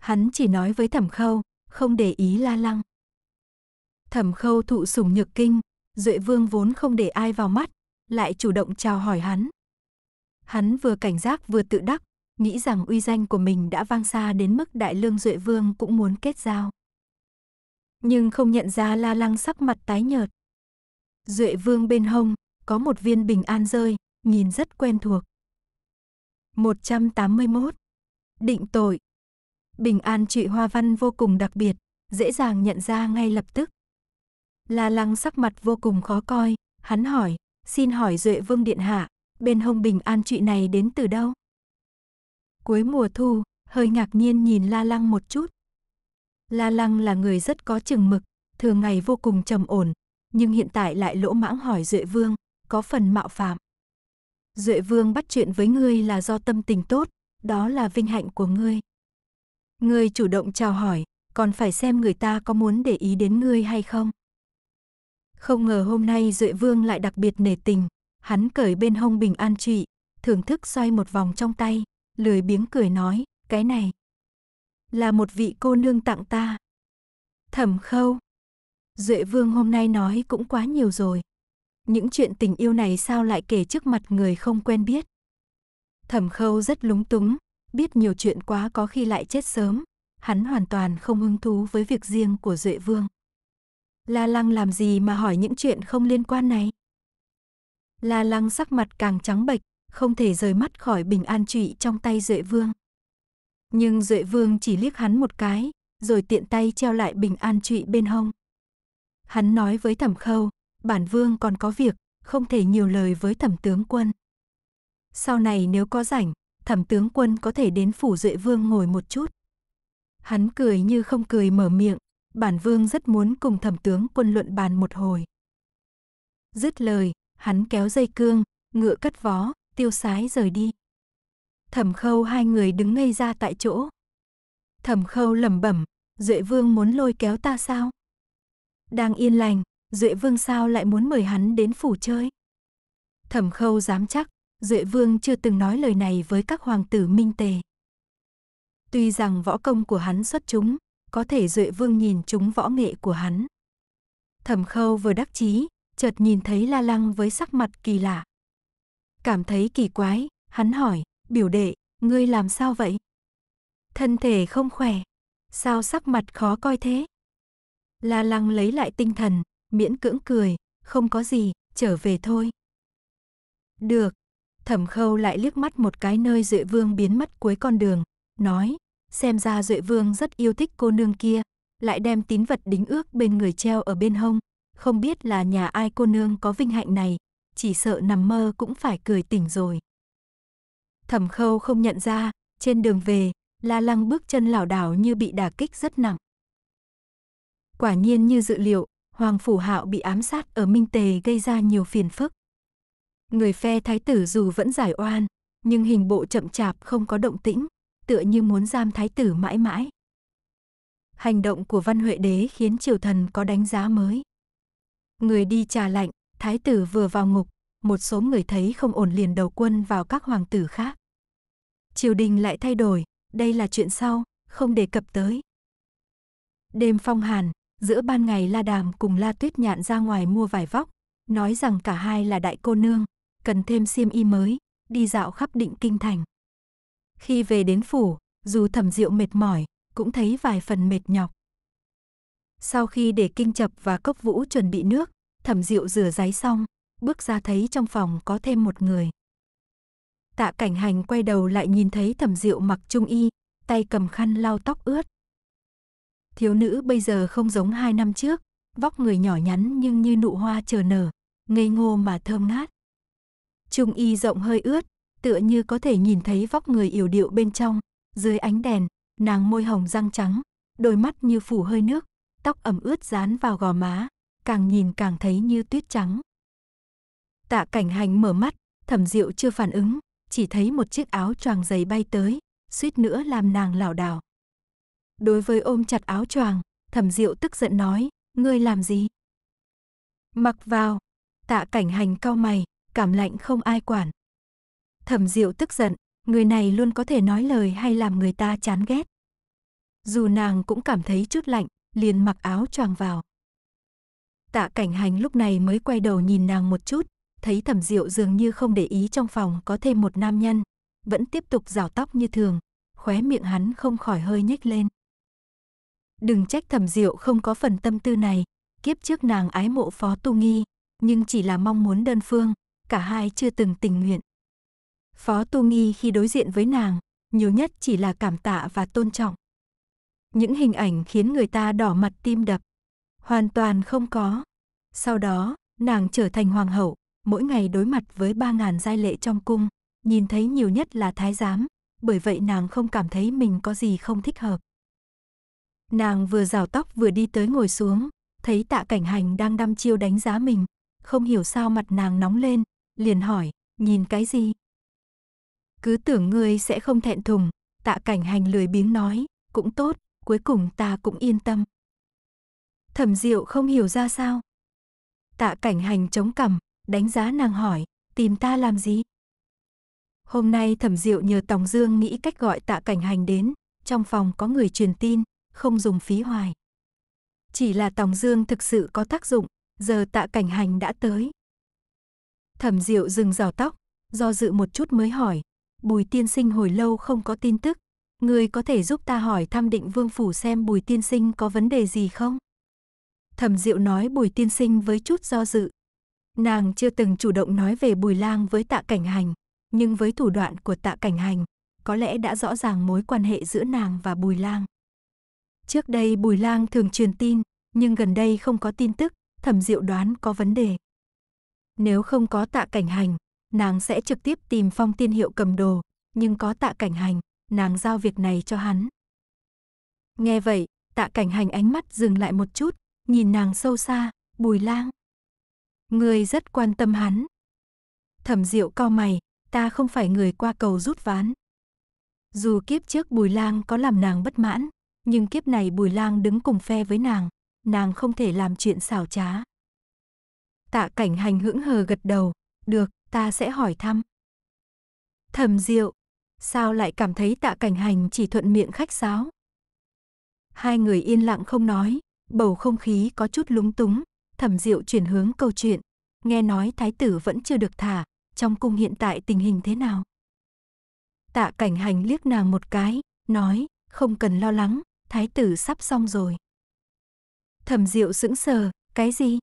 Hắn chỉ nói với thẩm khâu, không để ý la lăng. Thẩm khâu thụ sủng nhược kinh, Duệ Vương vốn không để ai vào mắt, lại chủ động chào hỏi hắn. Hắn vừa cảnh giác vừa tự đắc, nghĩ rằng uy danh của mình đã vang xa đến mức Đại Lương Duệ Vương cũng muốn kết giao. Nhưng không nhận ra La Lăng sắc mặt tái nhợt. Duệ Vương bên hông, có một viên bình an rơi, nhìn rất quen thuộc. 181. Định tội. Bình an trụy hoa văn vô cùng đặc biệt, dễ dàng nhận ra ngay lập tức. La Lăng sắc mặt vô cùng khó coi, hắn hỏi, xin hỏi Duệ Vương Điện Hạ, bên hông bình an trụy này đến từ đâu? Cuối mùa thu, hơi ngạc nhiên nhìn La Lăng một chút. La Lăng là người rất có chừng mực, thường ngày vô cùng trầm ổn, nhưng hiện tại lại lỗ mãng hỏi Duệ Vương, có phần mạo phạm. Duệ Vương bắt chuyện với ngươi là do tâm tình tốt, đó là vinh hạnh của ngươi. Ngươi chủ động chào hỏi, còn phải xem người ta có muốn để ý đến ngươi hay không. Không ngờ hôm nay Duệ Vương lại đặc biệt nể tình, hắn cởi bên hông bình an trị, thưởng thức xoay một vòng trong tay, lười biếng cười nói, cái này là một vị cô nương tặng ta. Thẩm khâu. Duệ Vương hôm nay nói cũng quá nhiều rồi những chuyện tình yêu này sao lại kể trước mặt người không quen biết. Thẩm khâu rất lúng túng, biết nhiều chuyện quá có khi lại chết sớm, hắn hoàn toàn không hứng thú với việc riêng của Duệ Vương. La Lăng làm gì mà hỏi những chuyện không liên quan này? La Lăng sắc mặt càng trắng bệch, không thể rời mắt khỏi bình an trụy trong tay Duệ Vương. Nhưng Duệ Vương chỉ liếc hắn một cái, rồi tiện tay treo lại bình an trụy bên hông. Hắn nói với Thẩm Khâu, bản vương còn có việc, không thể nhiều lời với thẩm tướng quân. Sau này nếu có rảnh, thẩm tướng quân có thể đến phủ Duệ Vương ngồi một chút. Hắn cười như không cười mở miệng, bản vương rất muốn cùng thẩm tướng quân luận bàn một hồi. Dứt lời, hắn kéo dây cương, ngựa cất vó, tiêu sái rời đi. Thẩm khâu hai người đứng ngây ra tại chỗ. Thẩm khâu lẩm bẩm, Duệ Vương muốn lôi kéo ta sao? Đang yên lành, Duệ Vương sao lại muốn mời hắn đến phủ chơi? Thẩm Khâu dám chắc, Duệ Vương chưa từng nói lời này với các hoàng tử Minh Tề. Tuy rằng võ công của hắn xuất chúng, có thể Duệ Vương nhìn chúng võ nghệ của hắn. Thẩm Khâu vừa đắc chí, chợt nhìn thấy La Lăng với sắc mặt kỳ lạ. Cảm thấy kỳ quái, hắn hỏi, biểu đệ, ngươi làm sao vậy? Thân thể không khỏe, sao sắc mặt khó coi thế? La Lăng lấy lại tinh thần, miễn cưỡng cười, không có gì, trở về thôi. Được. Thẩm khâu lại liếc mắt một cái nơi Duệ Vương biến mất cuối con đường, nói, xem ra Duệ Vương rất yêu thích cô nương kia, lại đem tín vật đính ước bên người treo ở bên hông, không biết là nhà ai cô nương có vinh hạnh này, chỉ sợ nằm mơ cũng phải cười tỉnh rồi. Thẩm khâu không nhận ra, trên đường về, la lăng bước chân lảo đảo như bị đả kích rất nặng. Quả nhiên như dự liệu, Hoàng Phủ Hạo bị ám sát ở Minh Tề gây ra nhiều phiền phức. Người phe thái tử dù vẫn giải oan, nhưng hình bộ chậm chạp không có động tĩnh, tựa như muốn giam thái tử mãi mãi. Hành động của Văn Huệ Đế khiến triều thần có đánh giá mới. Người đi trà lạnh, thái tử vừa vào ngục, một số người thấy không ổn liền đầu quân vào các hoàng tử khác. Triều đình lại thay đổi, đây là chuyện sau, không đề cập tới. Đêm phong hàn, Giữa ban ngày La Đàm cùng La Tuyết Nhạn ra ngoài mua vải vóc, nói rằng cả hai là đại cô nương, cần thêm xiêm y mới, đi dạo khắp định kinh thành. Khi về đến phủ, dù thẩm diệu mệt mỏi, cũng thấy vài phần mệt nhọc. Sau khi để kinh chập và cốc vũ chuẩn bị nước, thẩm diệu rửa giấy xong, bước ra thấy trong phòng có thêm một người. Tạ cảnh hành quay đầu lại nhìn thấy thẩm diệu mặc trung y, tay cầm khăn lau tóc ướt, Thiếu nữ bây giờ không giống hai năm trước, vóc người nhỏ nhắn nhưng như nụ hoa chờ nở, ngây ngô mà thơm ngát. Trung y rộng hơi ướt, tựa như có thể nhìn thấy vóc người yểu điệu bên trong, dưới ánh đèn, nàng môi hồng răng trắng, đôi mắt như phủ hơi nước, tóc ẩm ướt dán vào gò má, càng nhìn càng thấy như tuyết trắng. Tạ cảnh hành mở mắt, thẩm diệu chưa phản ứng, chỉ thấy một chiếc áo choàng dày bay tới, suýt nữa làm nàng lảo đảo. Đối với ôm chặt áo choàng, thẩm diệu tức giận nói, ngươi làm gì? Mặc vào, tạ cảnh hành cau mày, cảm lạnh không ai quản. Thẩm diệu tức giận, người này luôn có thể nói lời hay làm người ta chán ghét. Dù nàng cũng cảm thấy chút lạnh, liền mặc áo choàng vào. Tạ cảnh hành lúc này mới quay đầu nhìn nàng một chút, thấy thẩm diệu dường như không để ý trong phòng có thêm một nam nhân, vẫn tiếp tục rào tóc như thường, khóe miệng hắn không khỏi hơi nhếch lên. Đừng trách thẩm diệu không có phần tâm tư này, kiếp trước nàng ái mộ phó tu nghi, nhưng chỉ là mong muốn đơn phương, cả hai chưa từng tình nguyện. Phó tu nghi khi đối diện với nàng, nhiều nhất chỉ là cảm tạ và tôn trọng. Những hình ảnh khiến người ta đỏ mặt tim đập. Hoàn toàn không có. Sau đó, nàng trở thành hoàng hậu, mỗi ngày đối mặt với ba ngàn giai lệ trong cung, nhìn thấy nhiều nhất là thái giám, bởi vậy nàng không cảm thấy mình có gì không thích hợp. Nàng vừa rào tóc vừa đi tới ngồi xuống, thấy tạ cảnh hành đang đăm chiêu đánh giá mình, không hiểu sao mặt nàng nóng lên, liền hỏi, nhìn cái gì? Cứ tưởng ngươi sẽ không thẹn thùng, tạ cảnh hành lười biếng nói, cũng tốt, cuối cùng ta cũng yên tâm. Thẩm diệu không hiểu ra sao? Tạ cảnh hành chống cằm, đánh giá nàng hỏi, tìm ta làm gì? Hôm nay thẩm diệu nhờ Tòng Dương nghĩ cách gọi tạ cảnh hành đến, trong phòng có người truyền tin, không dùng phí hoài. Chỉ là tòng dương thực sự có tác dụng, giờ tạ cảnh hành đã tới. Thẩm diệu dừng rào tóc, do dự một chút mới hỏi, bùi tiên sinh hồi lâu không có tin tức, người có thể giúp ta hỏi thăm định vương phủ xem bùi tiên sinh có vấn đề gì không? Thẩm diệu nói bùi tiên sinh với chút do dự. Nàng chưa từng chủ động nói về bùi lang với tạ cảnh hành, nhưng với thủ đoạn của tạ cảnh hành, có lẽ đã rõ ràng mối quan hệ giữa nàng và bùi lang. Trước đây Bùi Lang thường truyền tin, nhưng gần đây không có tin tức, Thẩm Diệu đoán có vấn đề. Nếu không có tạ cảnh hành, nàng sẽ trực tiếp tìm phong tiên hiệu cầm đồ, nhưng có tạ cảnh hành, nàng giao việc này cho hắn. Nghe vậy, tạ cảnh hành ánh mắt dừng lại một chút, nhìn nàng sâu xa, bùi lang. Người rất quan tâm hắn. Thẩm diệu cao mày, ta không phải người qua cầu rút ván. Dù kiếp trước bùi lang có làm nàng bất mãn, nhưng kiếp này Bùi Lang đứng cùng phe với nàng, nàng không thể làm chuyện xảo trá. Tạ cảnh hành hững hờ gật đầu, được, ta sẽ hỏi thăm. Thầm diệu, sao lại cảm thấy tạ cảnh hành chỉ thuận miệng khách sáo? Hai người yên lặng không nói, bầu không khí có chút lúng túng, thẩm diệu chuyển hướng câu chuyện. Nghe nói thái tử vẫn chưa được thả, trong cung hiện tại tình hình thế nào? Tạ cảnh hành liếc nàng một cái, nói, không cần lo lắng, thái tử sắp xong rồi. Thẩm Diệu sững sờ, cái gì?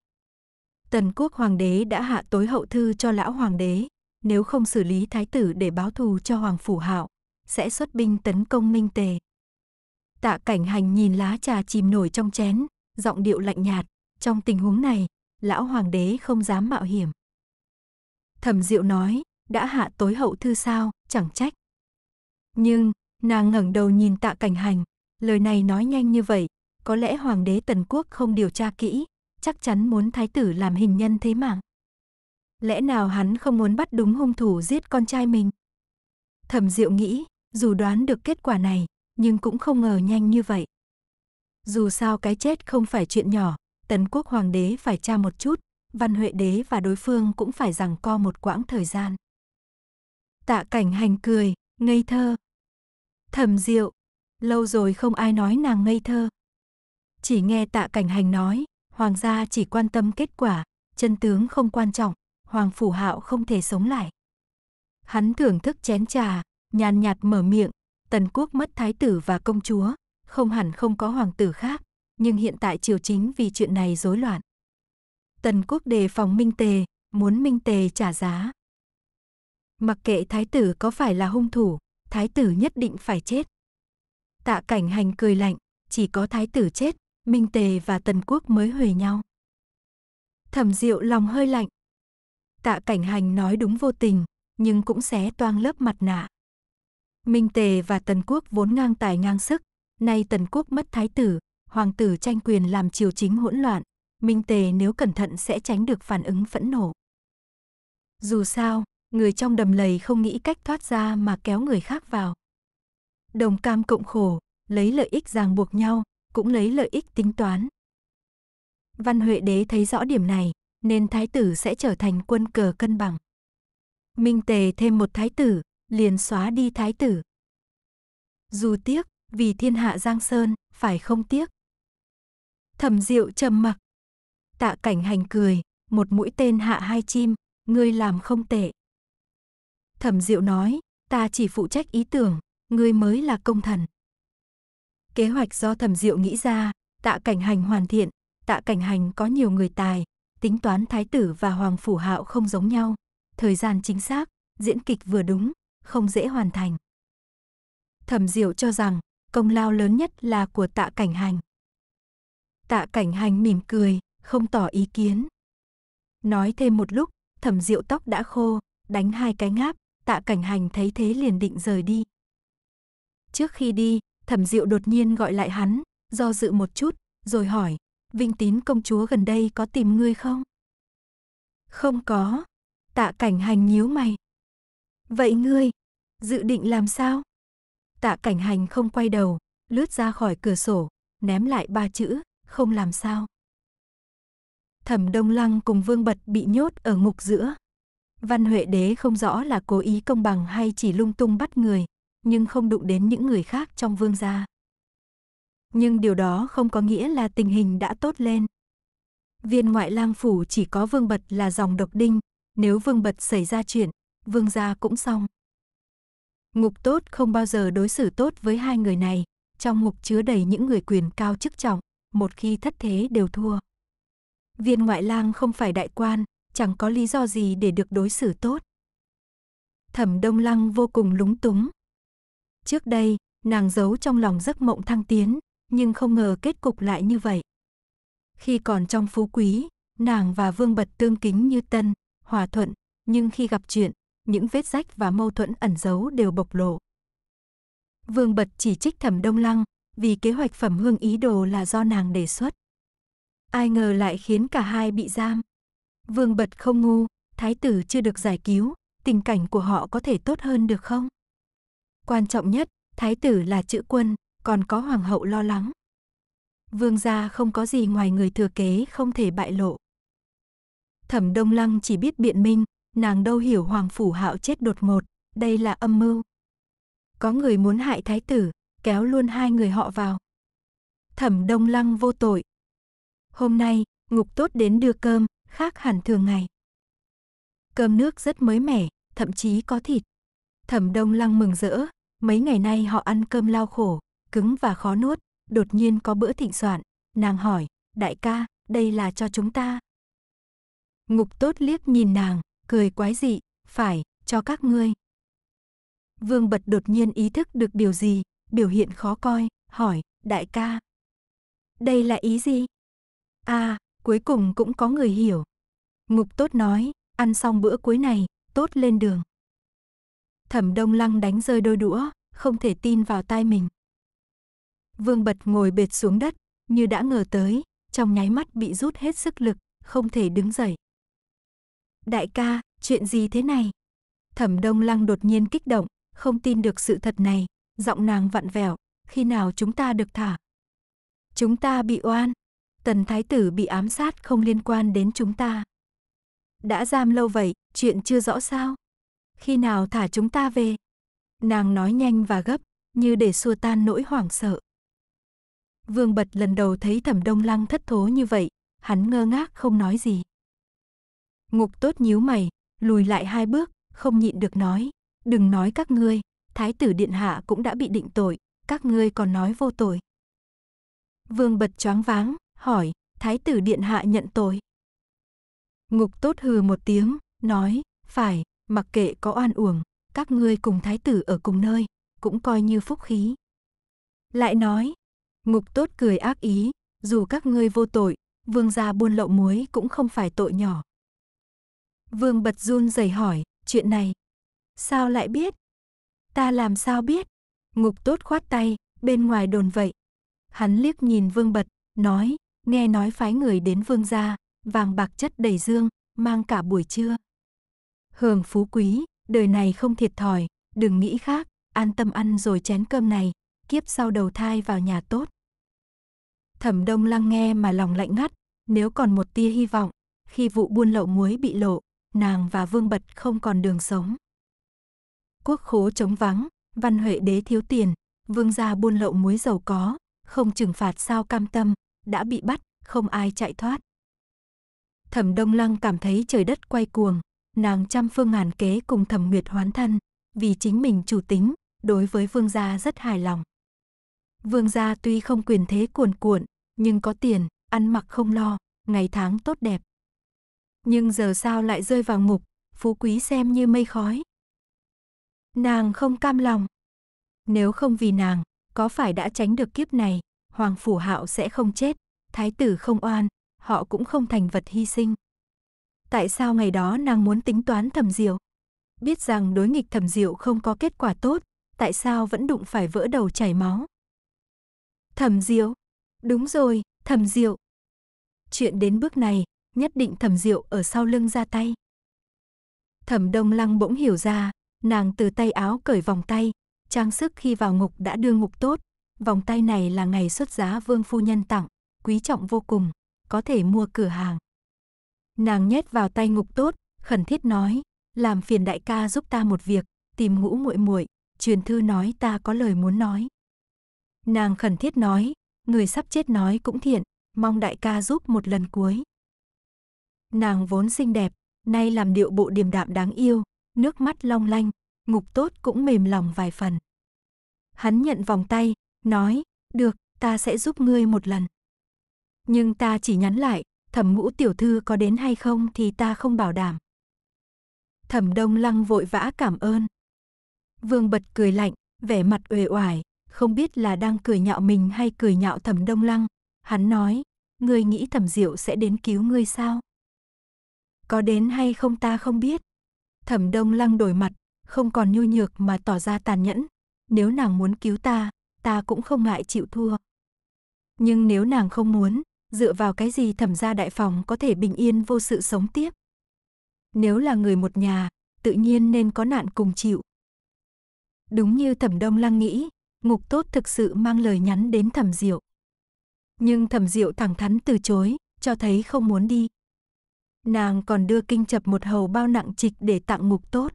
Tần quốc hoàng đế đã hạ tối hậu thư cho lão hoàng đế, nếu không xử lý thái tử để báo thù cho hoàng phủ hạo, sẽ xuất binh tấn công minh tề. Tạ cảnh hành nhìn lá trà chìm nổi trong chén, giọng điệu lạnh nhạt, trong tình huống này, lão hoàng đế không dám mạo hiểm. Thẩm Diệu nói, đã hạ tối hậu thư sao, chẳng trách. Nhưng, nàng ngẩng đầu nhìn tạ cảnh hành, Lời này nói nhanh như vậy, có lẽ hoàng đế Tần Quốc không điều tra kỹ, chắc chắn muốn thái tử làm hình nhân thế mạng. Lẽ nào hắn không muốn bắt đúng hung thủ giết con trai mình? Thẩm Diệu nghĩ, dù đoán được kết quả này, nhưng cũng không ngờ nhanh như vậy. Dù sao cái chết không phải chuyện nhỏ, tần Quốc hoàng đế phải tra một chút, Văn Huệ đế và đối phương cũng phải rằng co một quãng thời gian. Tạ Cảnh Hành cười, ngây thơ. Thẩm Diệu, lâu rồi không ai nói nàng ngây thơ. Chỉ nghe tạ cảnh hành nói, hoàng gia chỉ quan tâm kết quả, chân tướng không quan trọng, hoàng phủ hạo không thể sống lại. Hắn thưởng thức chén trà, nhàn nhạt mở miệng, tần quốc mất thái tử và công chúa, không hẳn không có hoàng tử khác, nhưng hiện tại triều chính vì chuyện này rối loạn. Tần quốc đề phòng Minh Tề, muốn Minh Tề trả giá. Mặc kệ thái tử có phải là hung thủ, thái tử nhất định phải chết. Tạ cảnh hành cười lạnh, chỉ có thái tử chết, Minh Tề và Tần Quốc mới huề nhau. Thẩm Diệu lòng hơi lạnh. Tạ cảnh hành nói đúng vô tình, nhưng cũng xé toang lớp mặt nạ. Minh Tề và Tần Quốc vốn ngang tài ngang sức, nay Tần Quốc mất thái tử, hoàng tử tranh quyền làm triều chính hỗn loạn, Minh Tề nếu cẩn thận sẽ tránh được phản ứng phẫn nộ. Dù sao, người trong đầm lầy không nghĩ cách thoát ra mà kéo người khác vào đồng cam cộng khổ, lấy lợi ích ràng buộc nhau, cũng lấy lợi ích tính toán. Văn Huệ Đế thấy rõ điểm này, nên thái tử sẽ trở thành quân cờ cân bằng. Minh Tề thêm một thái tử, liền xóa đi thái tử. Dù tiếc, vì thiên hạ Giang Sơn, phải không tiếc. Thẩm Diệu trầm mặc. Tạ Cảnh Hành cười, một mũi tên hạ hai chim, ngươi làm không tệ. Thẩm Diệu nói, ta chỉ phụ trách ý tưởng, ngươi mới là công thần. Kế hoạch do thẩm diệu nghĩ ra, tạ cảnh hành hoàn thiện, tạ cảnh hành có nhiều người tài, tính toán thái tử và hoàng phủ hạo không giống nhau, thời gian chính xác, diễn kịch vừa đúng, không dễ hoàn thành. Thẩm diệu cho rằng, công lao lớn nhất là của tạ cảnh hành. Tạ cảnh hành mỉm cười, không tỏ ý kiến. Nói thêm một lúc, thẩm diệu tóc đã khô, đánh hai cái ngáp, tạ cảnh hành thấy thế liền định rời đi. Trước khi đi, thẩm diệu đột nhiên gọi lại hắn, do dự một chút, rồi hỏi, Vinh tín công chúa gần đây có tìm ngươi không? Không có. Tạ cảnh hành nhíu mày. Vậy ngươi, dự định làm sao? Tạ cảnh hành không quay đầu, lướt ra khỏi cửa sổ, ném lại ba chữ, không làm sao. Thẩm Đông Lăng cùng Vương Bật bị nhốt ở ngục giữa. Văn Huệ Đế không rõ là cố ý công bằng hay chỉ lung tung bắt người, nhưng không đụng đến những người khác trong vương gia. Nhưng điều đó không có nghĩa là tình hình đã tốt lên. Viên ngoại lang phủ chỉ có vương bật là dòng độc đinh, nếu vương bật xảy ra chuyện, vương gia cũng xong. Ngục tốt không bao giờ đối xử tốt với hai người này, trong ngục chứa đầy những người quyền cao chức trọng, một khi thất thế đều thua. Viên ngoại lang không phải đại quan, chẳng có lý do gì để được đối xử tốt. Thẩm Đông Lăng vô cùng lúng túng, Trước đây, nàng giấu trong lòng giấc mộng thăng tiến, nhưng không ngờ kết cục lại như vậy. Khi còn trong phú quý, nàng và vương bật tương kính như tân, hòa thuận, nhưng khi gặp chuyện, những vết rách và mâu thuẫn ẩn giấu đều bộc lộ. Vương bật chỉ trích thẩm đông lăng vì kế hoạch phẩm hương ý đồ là do nàng đề xuất. Ai ngờ lại khiến cả hai bị giam. Vương bật không ngu, thái tử chưa được giải cứu, tình cảnh của họ có thể tốt hơn được không? Quan trọng nhất, thái tử là chữ quân, còn có hoàng hậu lo lắng. Vương gia không có gì ngoài người thừa kế không thể bại lộ. Thẩm Đông Lăng chỉ biết biện minh, nàng đâu hiểu hoàng phủ hạo chết đột ngột, đây là âm mưu. Có người muốn hại thái tử, kéo luôn hai người họ vào. Thẩm Đông Lăng vô tội. Hôm nay, ngục tốt đến đưa cơm, khác hẳn thường ngày. Cơm nước rất mới mẻ, thậm chí có thịt. Thẩm Đông Lăng mừng rỡ, mấy ngày nay họ ăn cơm lao khổ, cứng và khó nuốt, đột nhiên có bữa thịnh soạn, nàng hỏi, đại ca, đây là cho chúng ta. Ngục tốt liếc nhìn nàng, cười quái dị, phải, cho các ngươi. Vương Bật đột nhiên ý thức được điều gì, biểu hiện khó coi, hỏi, đại ca. Đây là ý gì? À, cuối cùng cũng có người hiểu. Ngục tốt nói, ăn xong bữa cuối này, tốt lên đường. Thẩm Đông Lăng đánh rơi đôi đũa, không thể tin vào tai mình. Vương Bật ngồi bệt xuống đất, như đã ngờ tới, trong nháy mắt bị rút hết sức lực, không thể đứng dậy. Đại ca, chuyện gì thế này? Thẩm Đông Lăng đột nhiên kích động, không tin được sự thật này, giọng nàng vặn vẹo, khi nào chúng ta được thả? Chúng ta bị oan, tần thái tử bị ám sát không liên quan đến chúng ta. Đã giam lâu vậy, chuyện chưa rõ sao? khi nào thả chúng ta về? Nàng nói nhanh và gấp, như để xua tan nỗi hoảng sợ. Vương Bật lần đầu thấy thẩm đông lăng thất thố như vậy, hắn ngơ ngác không nói gì. Ngục tốt nhíu mày, lùi lại hai bước, không nhịn được nói. Đừng nói các ngươi, thái tử điện hạ cũng đã bị định tội, các ngươi còn nói vô tội. Vương Bật choáng váng, hỏi, thái tử điện hạ nhận tội. Ngục tốt hừ một tiếng, nói, phải, mặc kệ có oan uổng, các ngươi cùng thái tử ở cùng nơi, cũng coi như phúc khí. Lại nói, ngục tốt cười ác ý, dù các ngươi vô tội, vương gia buôn lậu muối cũng không phải tội nhỏ. Vương bật run rẩy hỏi, chuyện này, sao lại biết? Ta làm sao biết? Ngục tốt khoát tay, bên ngoài đồn vậy. Hắn liếc nhìn vương bật, nói, nghe nói phái người đến vương gia, vàng bạc chất đầy dương, mang cả buổi trưa hưởng phú quý, đời này không thiệt thòi, đừng nghĩ khác, an tâm ăn rồi chén cơm này, kiếp sau đầu thai vào nhà tốt. Thẩm Đông Lăng nghe mà lòng lạnh ngắt, nếu còn một tia hy vọng, khi vụ buôn lậu muối bị lộ, nàng và Vương Bật không còn đường sống. Quốc khố chống vắng, văn huệ đế thiếu tiền, vương gia buôn lậu muối giàu có, không trừng phạt sao cam tâm, đã bị bắt, không ai chạy thoát. Thẩm Đông Lăng cảm thấy trời đất quay cuồng, nàng trăm phương ngàn kế cùng thẩm nguyệt hoán thân, vì chính mình chủ tính, đối với vương gia rất hài lòng. Vương gia tuy không quyền thế cuồn cuộn, nhưng có tiền, ăn mặc không lo, ngày tháng tốt đẹp. Nhưng giờ sao lại rơi vào ngục, phú quý xem như mây khói. Nàng không cam lòng. Nếu không vì nàng, có phải đã tránh được kiếp này, Hoàng Phủ Hạo sẽ không chết, Thái tử không oan, họ cũng không thành vật hy sinh tại sao ngày đó nàng muốn tính toán thẩm diệu? Biết rằng đối nghịch thẩm diệu không có kết quả tốt, tại sao vẫn đụng phải vỡ đầu chảy máu? Thẩm diệu? Đúng rồi, thẩm diệu. Chuyện đến bước này, nhất định thẩm diệu ở sau lưng ra tay. Thẩm đông lăng bỗng hiểu ra, nàng từ tay áo cởi vòng tay, trang sức khi vào ngục đã đưa ngục tốt, vòng tay này là ngày xuất giá vương phu nhân tặng, quý trọng vô cùng, có thể mua cửa hàng. Nàng nhét vào tay ngục tốt, khẩn thiết nói, làm phiền đại ca giúp ta một việc, tìm ngũ muội muội, truyền thư nói ta có lời muốn nói. Nàng khẩn thiết nói, người sắp chết nói cũng thiện, mong đại ca giúp một lần cuối. Nàng vốn xinh đẹp, nay làm điệu bộ điềm đạm đáng yêu, nước mắt long lanh, ngục tốt cũng mềm lòng vài phần. Hắn nhận vòng tay, nói, được, ta sẽ giúp ngươi một lần. Nhưng ta chỉ nhắn lại, thẩm ngũ tiểu thư có đến hay không thì ta không bảo đảm. Thẩm đông lăng vội vã cảm ơn. Vương bật cười lạnh, vẻ mặt uể oải, không biết là đang cười nhạo mình hay cười nhạo thẩm đông lăng. Hắn nói, ngươi nghĩ thẩm diệu sẽ đến cứu ngươi sao? Có đến hay không ta không biết. Thẩm đông lăng đổi mặt, không còn nhu nhược mà tỏ ra tàn nhẫn. Nếu nàng muốn cứu ta, ta cũng không ngại chịu thua. Nhưng nếu nàng không muốn, dựa vào cái gì thẩm gia đại phòng có thể bình yên vô sự sống tiếp. Nếu là người một nhà, tự nhiên nên có nạn cùng chịu. Đúng như thẩm đông lăng nghĩ, ngục tốt thực sự mang lời nhắn đến thẩm diệu. Nhưng thẩm diệu thẳng thắn từ chối, cho thấy không muốn đi. Nàng còn đưa kinh chập một hầu bao nặng trịch để tặng ngục tốt.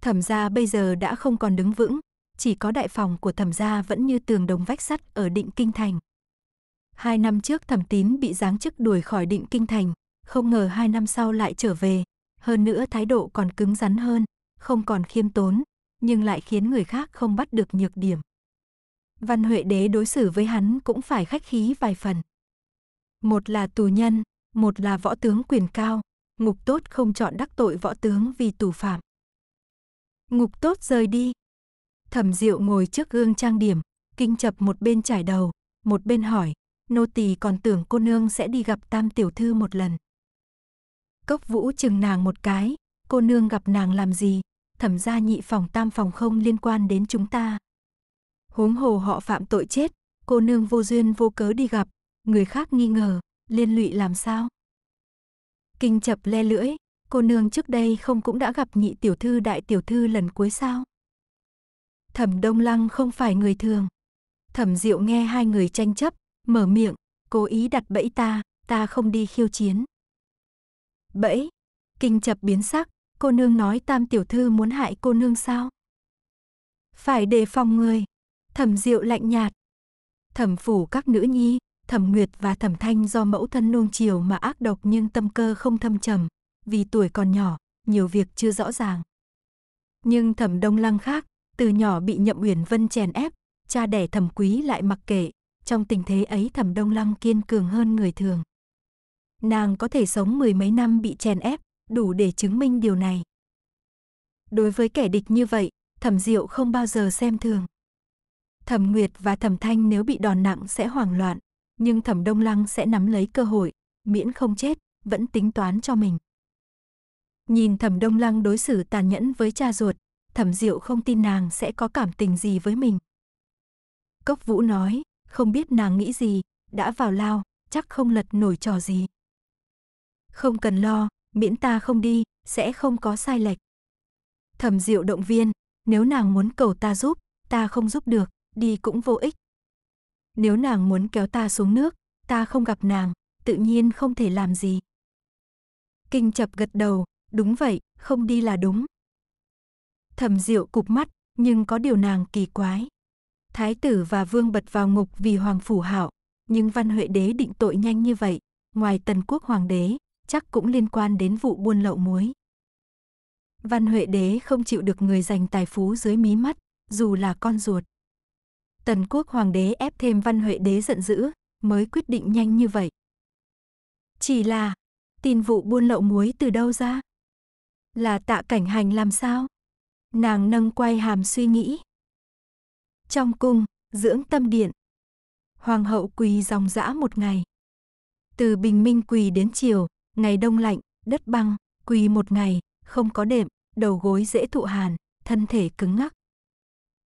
Thẩm gia bây giờ đã không còn đứng vững, chỉ có đại phòng của thẩm gia vẫn như tường đồng vách sắt ở định kinh thành. Hai năm trước thẩm tín bị giáng chức đuổi khỏi định kinh thành, không ngờ hai năm sau lại trở về. Hơn nữa thái độ còn cứng rắn hơn, không còn khiêm tốn, nhưng lại khiến người khác không bắt được nhược điểm. Văn Huệ Đế đối xử với hắn cũng phải khách khí vài phần. Một là tù nhân, một là võ tướng quyền cao, ngục tốt không chọn đắc tội võ tướng vì tù phạm. Ngục tốt rời đi. Thẩm Diệu ngồi trước gương trang điểm, kinh chập một bên trải đầu, một bên hỏi, nô tỳ còn tưởng cô nương sẽ đi gặp tam tiểu thư một lần. Cốc vũ chừng nàng một cái, cô nương gặp nàng làm gì, thẩm gia nhị phòng tam phòng không liên quan đến chúng ta. Huống hồ họ phạm tội chết, cô nương vô duyên vô cớ đi gặp, người khác nghi ngờ, liên lụy làm sao? Kinh chập le lưỡi, cô nương trước đây không cũng đã gặp nhị tiểu thư đại tiểu thư lần cuối sao? Thẩm Đông Lăng không phải người thường. Thẩm Diệu nghe hai người tranh chấp, mở miệng, cố ý đặt bẫy ta, ta không đi khiêu chiến. Bẫy? Kinh chập biến sắc, cô nương nói tam tiểu thư muốn hại cô nương sao? Phải đề phòng người. Thẩm diệu lạnh nhạt. Thẩm phủ các nữ nhi, thẩm nguyệt và thẩm thanh do mẫu thân nuông chiều mà ác độc nhưng tâm cơ không thâm trầm. Vì tuổi còn nhỏ, nhiều việc chưa rõ ràng. Nhưng thẩm đông lăng khác, từ nhỏ bị nhậm uyển vân chèn ép, cha đẻ thẩm quý lại mặc kệ, trong tình thế ấy thẩm đông lăng kiên cường hơn người thường. Nàng có thể sống mười mấy năm bị chèn ép, đủ để chứng minh điều này. Đối với kẻ địch như vậy, thẩm diệu không bao giờ xem thường. Thẩm Nguyệt và Thẩm Thanh nếu bị đòn nặng sẽ hoảng loạn, nhưng Thẩm Đông Lăng sẽ nắm lấy cơ hội, miễn không chết, vẫn tính toán cho mình. Nhìn Thẩm Đông Lăng đối xử tàn nhẫn với cha ruột, Thẩm Diệu không tin nàng sẽ có cảm tình gì với mình. Cốc Vũ nói, không biết nàng nghĩ gì, đã vào lao, chắc không lật nổi trò gì. Không cần lo, miễn ta không đi, sẽ không có sai lệch. Thẩm Diệu động viên, nếu nàng muốn cầu ta giúp, ta không giúp được, đi cũng vô ích. Nếu nàng muốn kéo ta xuống nước, ta không gặp nàng, tự nhiên không thể làm gì. Kinh chập gật đầu, đúng vậy, không đi là đúng. Thẩm Diệu cụp mắt, nhưng có điều nàng kỳ quái. Thái tử và vương bật vào ngục vì hoàng phủ hạo, nhưng văn huệ đế định tội nhanh như vậy, ngoài tần quốc hoàng đế, chắc cũng liên quan đến vụ buôn lậu muối. Văn Huệ Đế không chịu được người giành tài phú dưới mí mắt, dù là con ruột. Tần quốc hoàng đế ép thêm Văn Huệ Đế giận dữ, mới quyết định nhanh như vậy. Chỉ là, tin vụ buôn lậu muối từ đâu ra? Là tạ cảnh hành làm sao? Nàng nâng quay hàm suy nghĩ. Trong cung, dưỡng tâm điện. Hoàng hậu quỳ dòng dã một ngày. Từ bình minh quỳ đến chiều, ngày đông lạnh, đất băng, quỳ một ngày, không có đệm, đầu gối dễ thụ hàn, thân thể cứng ngắc.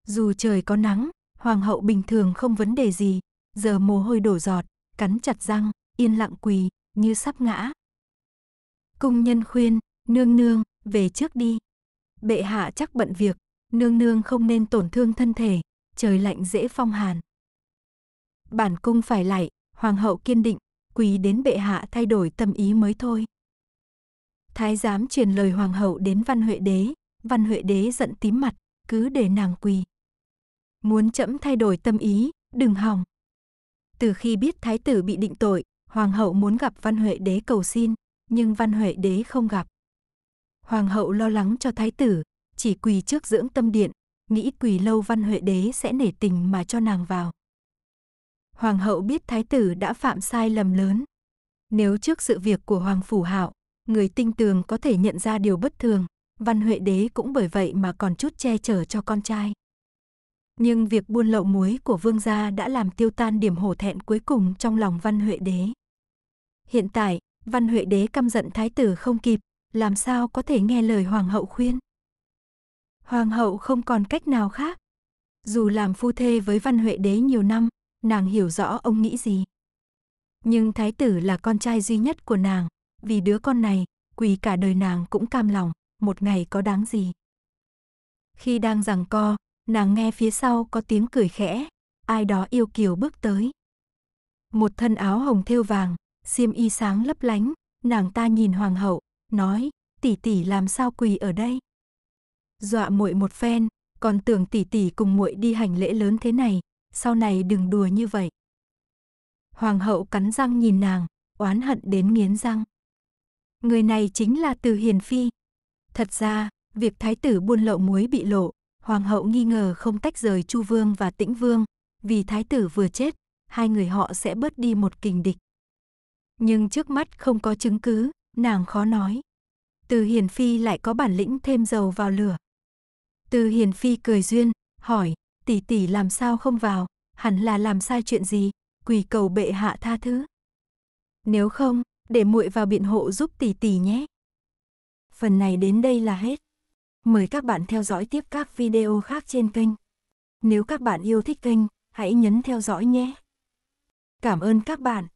Dù trời có nắng, hoàng hậu bình thường không vấn đề gì, giờ mồ hôi đổ giọt, cắn chặt răng, yên lặng quỳ, như sắp ngã. Cung nhân khuyên, nương nương, về trước đi. Bệ hạ chắc bận việc, nương nương không nên tổn thương thân thể, trời lạnh dễ phong hàn. Bản cung phải lại, hoàng hậu kiên định, quỳ đến bệ hạ thay đổi tâm ý mới thôi. Thái giám truyền lời hoàng hậu đến văn huệ đế, văn huệ đế giận tím mặt, cứ để nàng quỳ. Muốn chậm thay đổi tâm ý, đừng hòng. Từ khi biết thái tử bị định tội, hoàng hậu muốn gặp văn huệ đế cầu xin, nhưng văn huệ đế không gặp. Hoàng hậu lo lắng cho thái tử, chỉ quỳ trước dưỡng tâm điện, nghĩ quỳ lâu văn huệ đế sẽ nể tình mà cho nàng vào. Hoàng hậu biết thái tử đã phạm sai lầm lớn. Nếu trước sự việc của Hoàng Phủ Hạo, người tinh tường có thể nhận ra điều bất thường, văn huệ đế cũng bởi vậy mà còn chút che chở cho con trai. Nhưng việc buôn lậu muối của vương gia đã làm tiêu tan điểm hổ thẹn cuối cùng trong lòng văn huệ đế. Hiện tại, văn huệ đế căm giận thái tử không kịp, làm sao có thể nghe lời hoàng hậu khuyên hoàng hậu không còn cách nào khác. Dù làm phu thê với văn huệ đế nhiều năm, nàng hiểu rõ ông nghĩ gì. Nhưng thái tử là con trai duy nhất của nàng, vì đứa con này, quỳ cả đời nàng cũng cam lòng, một ngày có đáng gì. Khi đang giằng co, nàng nghe phía sau có tiếng cười khẽ, ai đó yêu kiều bước tới. Một thân áo hồng thêu vàng, xiêm y sáng lấp lánh, nàng ta nhìn hoàng hậu, nói, tỷ tỷ làm sao quỳ ở đây? dọa muội một phen, còn tưởng tỷ tỷ cùng muội đi hành lễ lớn thế này, sau này đừng đùa như vậy. Hoàng hậu cắn răng nhìn nàng, oán hận đến nghiến răng. Người này chính là Từ Hiền Phi. Thật ra, việc thái tử buôn lậu muối bị lộ, hoàng hậu nghi ngờ không tách rời Chu Vương và Tĩnh Vương, vì thái tử vừa chết, hai người họ sẽ bớt đi một kình địch. Nhưng trước mắt không có chứng cứ, nàng khó nói. Từ Hiền Phi lại có bản lĩnh thêm dầu vào lửa, từ Hiền Phi cười duyên, hỏi, tỷ tỷ làm sao không vào, hẳn là làm sai chuyện gì, quỳ cầu bệ hạ tha thứ. Nếu không, để muội vào biện hộ giúp tỷ tỷ nhé. Phần này đến đây là hết. Mời các bạn theo dõi tiếp các video khác trên kênh. Nếu các bạn yêu thích kênh, hãy nhấn theo dõi nhé. Cảm ơn các bạn.